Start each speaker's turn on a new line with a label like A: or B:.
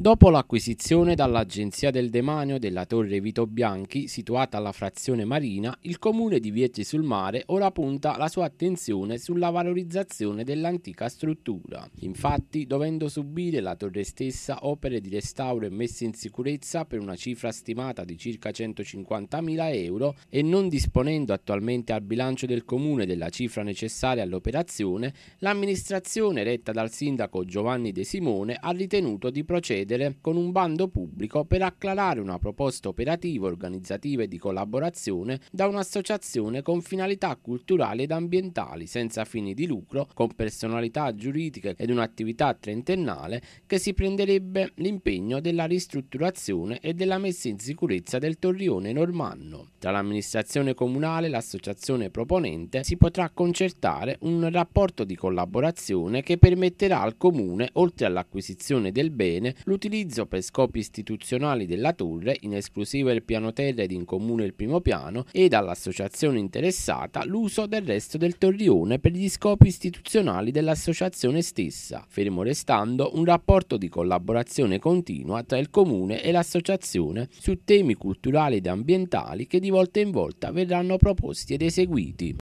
A: Dopo l'acquisizione dall'Agenzia del Demanio della Torre Vito Bianchi, situata alla frazione marina, il comune di Vieti sul Mare ora punta la sua attenzione sulla valorizzazione dell'antica struttura. Infatti, dovendo subire la torre stessa opere di restauro e messa in sicurezza per una cifra stimata di circa 150.000 euro e non disponendo attualmente al bilancio del comune della cifra necessaria all'operazione, l'amministrazione retta dal sindaco Giovanni De Simone ha ritenuto di procedere procedere con un bando pubblico per acclarare una proposta operativa, organizzativa e di collaborazione da un'associazione con finalità culturali ed ambientali, senza fini di lucro, con personalità giuridiche ed un'attività trentennale che si prenderebbe l'impegno della ristrutturazione e della messa in sicurezza del torrione normanno. Tra l'amministrazione comunale e l'associazione proponente si potrà concertare un rapporto di collaborazione che permetterà al comune, oltre all'acquisizione del bene, L'utilizzo per scopi istituzionali della torre, in esclusiva il piano terra ed in comune il primo piano, e dall'associazione interessata l'uso del resto del torrione per gli scopi istituzionali dell'associazione stessa, fermo restando un rapporto di collaborazione continua tra il comune e l'associazione su temi culturali ed ambientali che di volta in volta verranno proposti ed eseguiti.